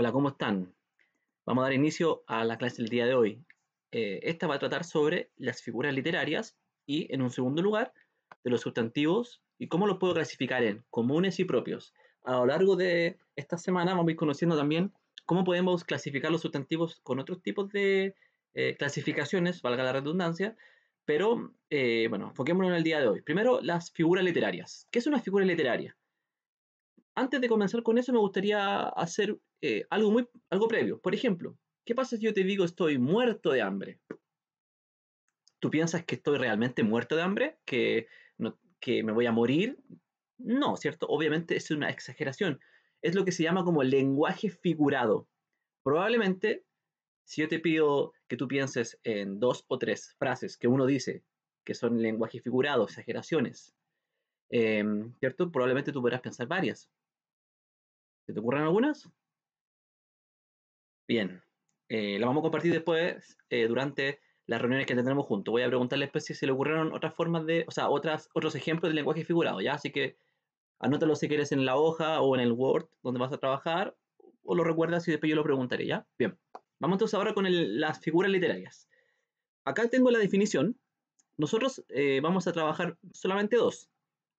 Hola, ¿cómo están? Vamos a dar inicio a la clase del día de hoy. Eh, esta va a tratar sobre las figuras literarias y, en un segundo lugar, de los sustantivos y cómo los puedo clasificar en comunes y propios. A lo largo de esta semana vamos a ir conociendo también cómo podemos clasificar los sustantivos con otros tipos de eh, clasificaciones, valga la redundancia, pero eh, bueno, enfoquémonos en el día de hoy. Primero, las figuras literarias. ¿Qué es una figura literaria? Antes de comenzar con eso, me gustaría hacer eh, algo, muy, algo previo. Por ejemplo, ¿qué pasa si yo te digo estoy muerto de hambre? ¿Tú piensas que estoy realmente muerto de hambre? ¿Que, que me voy a morir? No, ¿cierto? Obviamente es una exageración. Es lo que se llama como lenguaje figurado. Probablemente, si yo te pido que tú pienses en dos o tres frases que uno dice, que son lenguaje figurado, exageraciones, em, ¿cierto? Probablemente tú podrás pensar varias. ¿Se te ocurren algunas? Bien, eh, la vamos a compartir después eh, durante las reuniones que tendremos juntos. Voy a preguntarle después si se le ocurrieron otras formas de, o sea, otras, otros ejemplos de lenguaje figurado, ¿ya? Así que anótalo si quieres en la hoja o en el Word donde vas a trabajar, o lo recuerdas y después yo lo preguntaré, ¿ya? Bien, vamos entonces ahora con las figuras literarias. Acá tengo la definición. Nosotros eh, vamos a trabajar solamente dos.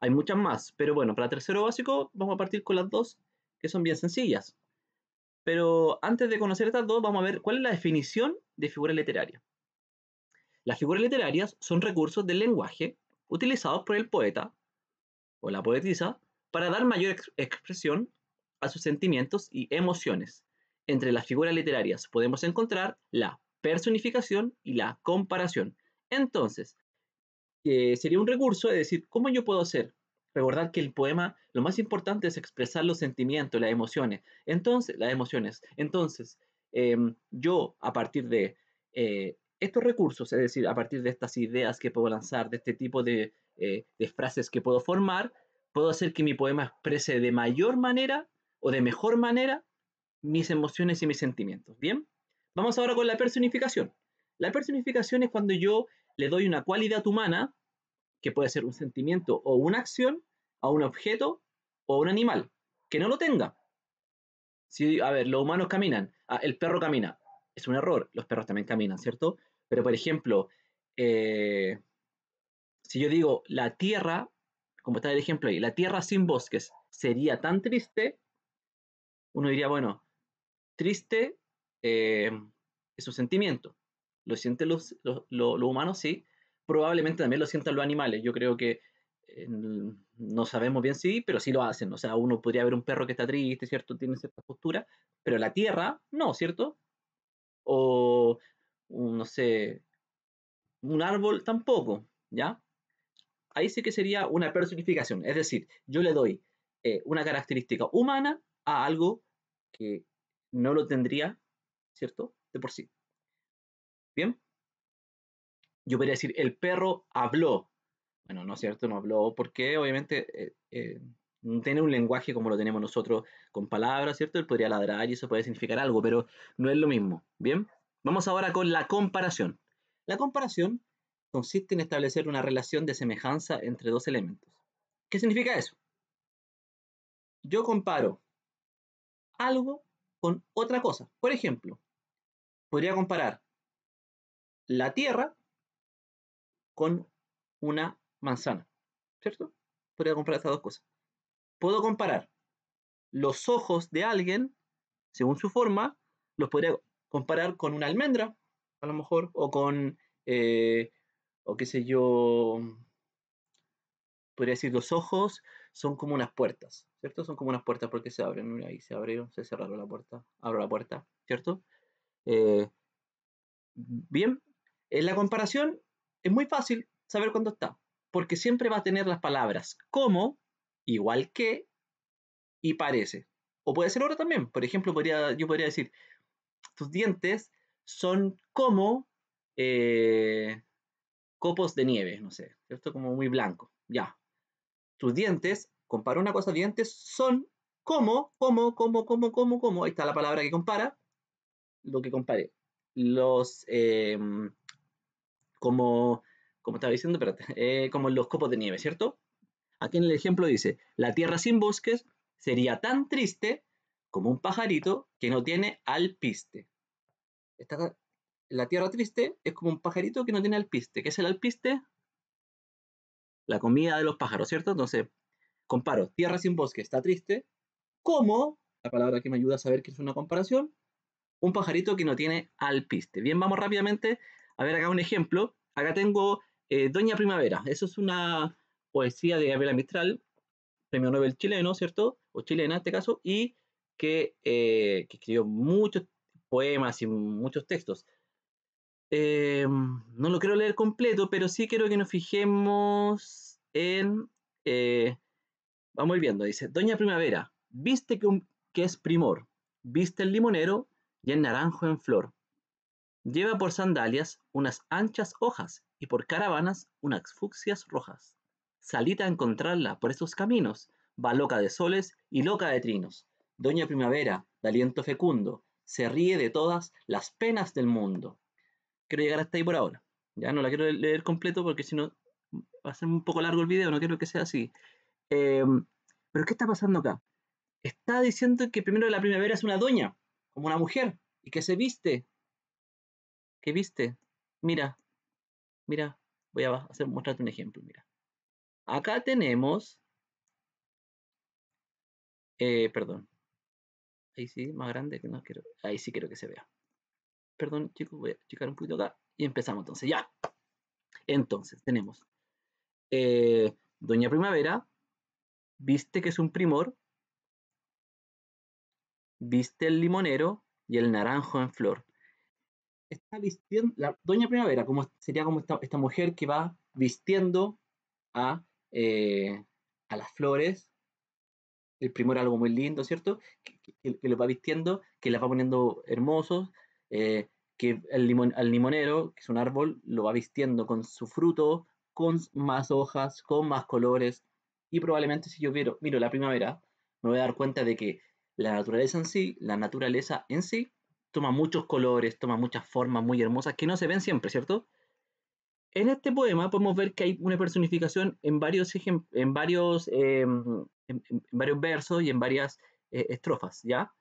Hay muchas más, pero bueno, para tercero básico vamos a partir con las dos que son bien sencillas. Pero antes de conocer estas dos, vamos a ver cuál es la definición de figura literaria. Las figuras literarias son recursos del lenguaje utilizados por el poeta o la poetisa para dar mayor expresión a sus sentimientos y emociones. Entre las figuras literarias podemos encontrar la personificación y la comparación. Entonces, eh, sería un recurso, de decir, ¿cómo yo puedo hacer Recordar que el poema, lo más importante es expresar los sentimientos, las emociones. Entonces, las emociones. Entonces, em, yo a partir de eh, estos recursos, es decir, a partir de estas ideas que puedo lanzar, de este tipo eh, de frases que puedo formar, puedo hacer que mi poema exprese de mayor manera o de mejor manera mis emociones y mis sentimientos. Bien, vamos ahora con la personificación. La personificación es cuando yo le doy una cualidad humana que puede ser un sentimiento o una acción, a un objeto o a un animal, que no lo tenga. Si, a ver, los humanos caminan, ah, el perro camina, es un error, los perros también caminan, ¿cierto? Pero, por ejemplo, eh, si yo digo la tierra, como está el ejemplo ahí, la tierra sin bosques sería tan triste, uno diría, bueno, triste eh, es un sentimiento, lo sienten los humanos, sí, probablemente también lo sientan los animales. Yo creo que eh, no sabemos bien si, pero sí lo hacen. O sea, uno podría ver un perro que está triste, ¿cierto? Tiene cierta postura, pero la tierra, no, ¿cierto? O, no sé, un árbol tampoco, ¿ya? Ahí sí que sería una personificación. Es decir, yo le doy eh, una característica humana a algo que no lo tendría, ¿cierto? De por sí. Bien yo podría decir, el perro habló. Bueno, no es cierto, no habló, porque obviamente eh, eh, tiene un lenguaje como lo tenemos nosotros con palabras, ¿cierto? Él podría ladrar y eso puede significar algo, pero no es lo mismo. Bien, vamos ahora con la comparación. La comparación consiste en establecer una relación de semejanza entre dos elementos. ¿Qué significa eso? Yo comparo algo con otra cosa. Por ejemplo, podría comparar la Tierra con una manzana, ¿cierto? Podría comparar estas dos cosas. Puedo comparar los ojos de alguien, según su forma, los podría comparar con una almendra, a lo mejor, o con, eh, o qué sé yo, podría decir, los ojos son como unas puertas, ¿cierto? Son como unas puertas porque se abren, una ahí se abrió, se cerraron la puerta, abro la puerta, ¿cierto? Eh, bien, en la comparación es muy fácil saber cuándo está, porque siempre va a tener las palabras como, igual que y parece. O puede ser ahora también. Por ejemplo, podría, yo podría decir, tus dientes son como eh, copos de nieve, no sé, esto como muy blanco, ya. Tus dientes, comparo una cosa, dientes son como, como, como, como, como, como, ahí está la palabra que compara, lo que compare. Los, em, como, como estaba diciendo, eh, como los copos de nieve, ¿cierto? Aquí en el ejemplo dice, la tierra sin bosques sería tan triste como un pajarito que no tiene alpiste. la tierra triste es como un pajarito que no tiene alpiste. ¿Qué es el alpiste? La comida de los pájaros, ¿cierto? Entonces, comparo, tierra sin bosque está triste, como, la palabra que me ayuda a saber que es una comparación, un pajarito que no tiene alpiste. Bien, vamos rápidamente a ver, acá un ejemplo. Acá tengo eh, Doña Primavera. Eso es una poesía de Gabriela Mistral, premio Nobel chileno, ¿cierto? O chilena en este caso, y que, eh, escribió muchos poemas y muchos textos. Em, no lo quiero leer completo, pero sí quiero que nos fijemos en... Eh, vamos viendo, dice, Doña Primavera, viste que es primor, viste el limonero y el naranjo en flor Lleva por sandalias unas anchas hojas y por caravanas unas fucsias rojas. Salita a encontrarla por estos caminos, va loca de soles y loca de trinos. Doña Primavera, de aliento fecundo, se ríe de todas las penas del mundo. Quiero llegar hasta ahí por ahora. Ya no la quiero leer completo porque si no va a ser un poco largo el video, no quiero que sea así. Em, pero ¿qué está pasando acá? Está diciendo que primero la primavera es una doña, como una mujer, y que se viste ¿Qué viste? Mira, mira, voy a hacer, mostrarte un ejemplo, mira. Acá tenemos, eh, perdón, ahí sí, más grande que no quiero, ahí sí quiero que se vea. Perdón, chicos, voy a checar un poquito acá y empezamos entonces, ya. Entonces, tenemos eh, Doña Primavera, viste que es un primor, viste el limonero y el naranjo en flor está vistiendo, la Doña Primavera, como, sería como esta, esta mujer que va vistiendo a, eh, a las flores, el primero algo muy lindo, ¿cierto? Que, que, va vistiendo, que las va poniendo hermosos, eh, que el al limonero, que es un árbol, lo va vistiendo con su fruto, con más hojas, con más colores, y probablemente si yo miro la primavera, me voy a dar cuenta de que la naturaleza en sí, la naturaleza en sí, toma muchos colores, toma muchas formas muy hermosas que no se ven siempre, ¿cierto? En este poema podemos ver que hay una personificación en varios, en varios, em, en, varios versos y en varias eh, estrofas, ¿ya?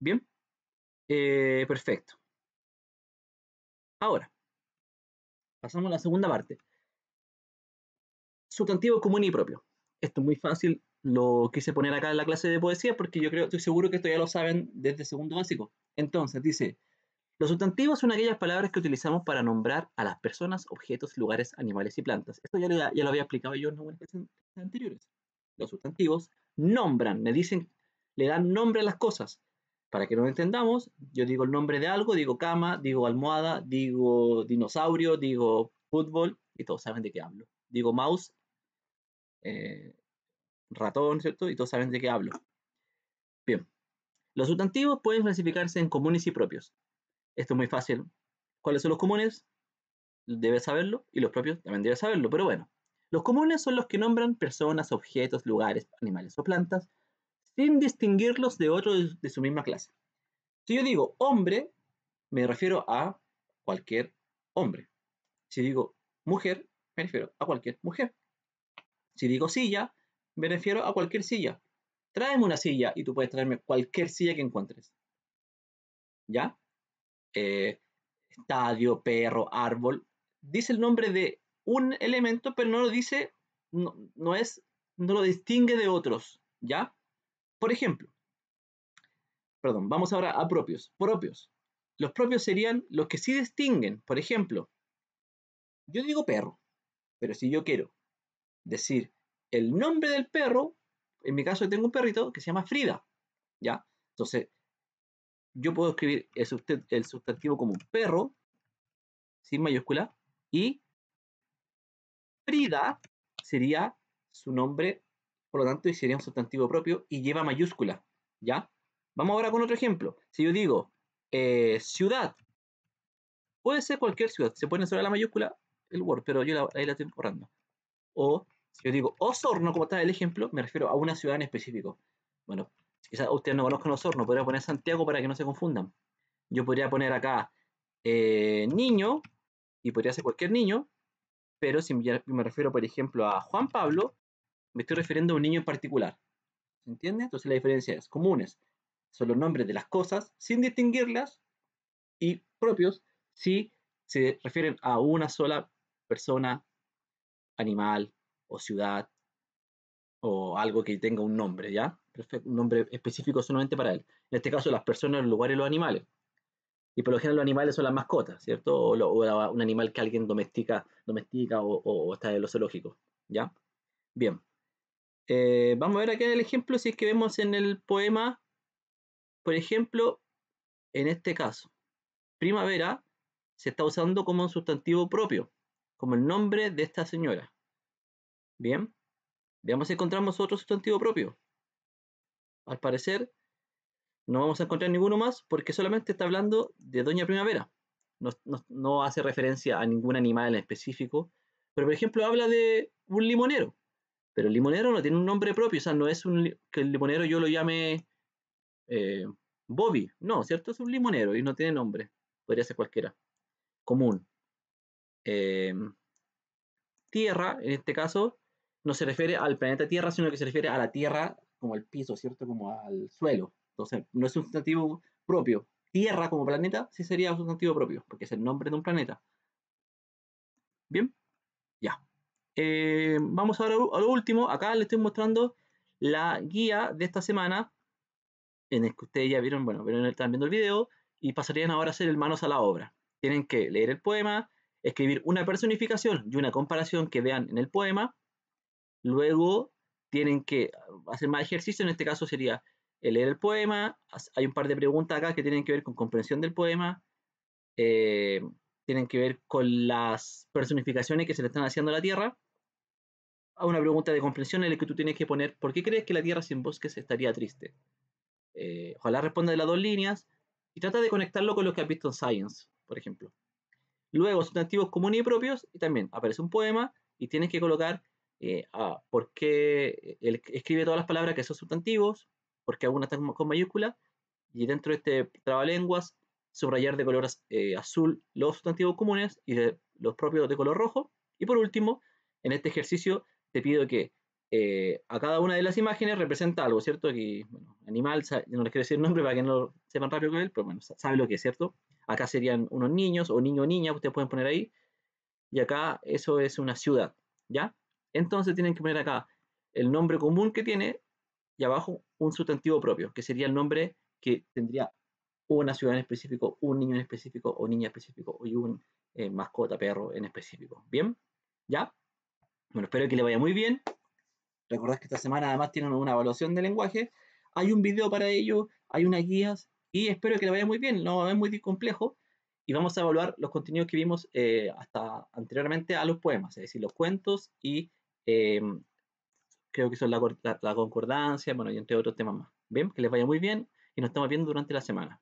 Bien, eh, perfecto. Ahora, pasamos a la segunda parte. Sustantivo común y propio. Esto es muy fácil lo quise poner acá en la clase de poesía porque yo creo, estoy seguro que esto ya lo saben desde segundo básico. Entonces, dice, los sustantivos son aquellas palabras que utilizamos para nombrar a las personas, objetos, lugares, animales y plantas. Esto ya lo, ya lo había explicado yo en algunas clases anteriores. Los sustantivos nombran, me dicen, le dan nombre a las cosas. Para que nos entendamos, yo digo el nombre de algo, digo cama, digo almohada, digo dinosaurio, digo fútbol, y todos saben de qué hablo. Digo mouse, eh, ratón, ¿cierto? Y todos saben de qué hablo. Bien. Los sustantivos pueden clasificarse en comunes y propios. Esto es muy fácil. ¿Cuáles son los comunes? Debes saberlo y los propios también debes saberlo, pero bueno. Los comunes son los que nombran personas, objetos, lugares, animales o plantas sin distinguirlos de otros de su misma clase. Si yo digo hombre, me refiero a cualquier hombre. Si digo mujer, me refiero a cualquier mujer. Si digo silla, me refiero a cualquier silla. Tráeme una silla y tú puedes traerme cualquier silla que encuentres. ¿Ya? Eh, estadio, perro, árbol. Dice el nombre de un elemento, pero no lo dice, no, no es, no lo distingue de otros. ¿Ya? Por ejemplo, perdón, vamos ahora a propios. Propios. Los propios serían los que sí distinguen. Por ejemplo, yo digo perro, pero si yo quiero decir el nombre del perro, en mi caso tengo un perrito que se llama Frida, ¿ya? Entonces, yo puedo escribir el, el sustantivo como perro, sin mayúscula, y Frida sería su nombre, por lo tanto, sería un sustantivo propio y lleva mayúscula, ¿ya? Vamos ahora con otro ejemplo. Si yo digo eh, ciudad, puede ser cualquier ciudad, se pone sobre la mayúscula el Word, pero yo la, ahí la estoy borrando. O si yo digo Osorno, como está el ejemplo, me refiero a una ciudad en específico. Bueno, quizás ustedes no conozcan Osorno, podría poner Santiago para que no se confundan. Yo podría poner acá eh, niño, y podría ser cualquier niño, pero si me refiero, por ejemplo, a Juan Pablo, me estoy refiriendo a un niño en particular. ¿Se entiende? Entonces la diferencia es comunes, son los nombres de las cosas sin distinguirlas, y propios si se refieren a una sola persona, animal, o ciudad o algo que tenga un nombre, ¿ya? un nombre específico solamente para él. En este caso, las personas, los lugares los animales. Y por lo general los animales son las mascotas, ¿cierto? O, un animal que alguien domestica, domestica o, está en los zoológicos, ¿ya? Bien. Eh, vamos a ver acá el ejemplo, si es que vemos en el poema, por ejemplo, en este caso, primavera se está usando como un sustantivo propio, como el nombre de esta señora. Bien, veamos si encontramos otro sustantivo propio. Al parecer, no vamos a encontrar ninguno más porque solamente está hablando de Doña Primavera. No, hace referencia a ningún animal en específico, pero por ejemplo habla de un limonero. Pero el limonero no tiene un nombre propio, o sea, no es un, que el limonero yo lo llame eh, Bobby, no, ¿cierto? Es un limonero y no tiene nombre, podría ser cualquiera. Común. Eh, tierra, en este caso, no se refiere al planeta Tierra, sino que se refiere a la Tierra como al piso, ¿cierto? Como al suelo. Entonces, no es un sustantivo propio. Tierra como planeta sí sería un sustantivo propio, porque es el nombre de un planeta. Bien, ya. Eh, vamos ahora a lo último. Acá les estoy mostrando la guía de esta semana, en el que ustedes ya vieron, bueno, vieron, están el video, y pasarían ahora a hacer el manos a la obra. Tienen que leer el poema, escribir una personificación y una comparación que vean en el poema, Luego tienen que hacer más ejercicio, en este caso sería leer el poema, hay un par de preguntas acá que tienen que ver con comprensión del poema, eh, tienen que ver con las personificaciones que se le están haciendo a la Tierra. Hay una pregunta de comprensión en la que tú tienes que poner, ¿por qué crees que la Tierra sin bosques estaría triste? Eh, ojalá responda de las dos líneas y trata de conectarlo con lo que has visto en Science, por ejemplo. Luego, sustantivos comunes y propios, y también aparece un poema y tienes que colocar eh, ¿Por qué él escribe todas las palabras que son sustantivos? Porque algunas están con mayúscula. Y dentro de este trabalenguas, subrayar de color eh, azul los sustantivos comunes y los propios de color rojo. Y por último, en este ejercicio te pido que eh, a cada una de las imágenes representa algo, ¿cierto? Aquí, bueno, animal, no les quiero decir nombre para que no sepan rápido con él, pero bueno, sabe lo que es, ¿cierto? Acá serían unos niños o niño o niña, ustedes pueden poner ahí. Y acá eso es una ciudad, ¿ya? Entonces tienen que poner acá el nombre común que tiene y abajo un sustantivo propio, que sería el nombre que tendría una ciudad en específico, un niño en específico o niña en específico y un eh, mascota perro en específico. ¿Bien? ¿Ya? Bueno, espero que le vaya muy bien. Recordad que esta semana además tienen una evaluación de lenguaje. Hay un video para ello, hay unas guías y espero que le vaya muy bien. No es muy complejo y vamos a evaluar los contenidos que vimos eh, hasta anteriormente a los poemas, es decir, los cuentos y eh, creo que son la, la, concordancia, bueno, y entre otros temas más. Bien, que les vaya muy bien y nos estamos viendo durante la semana.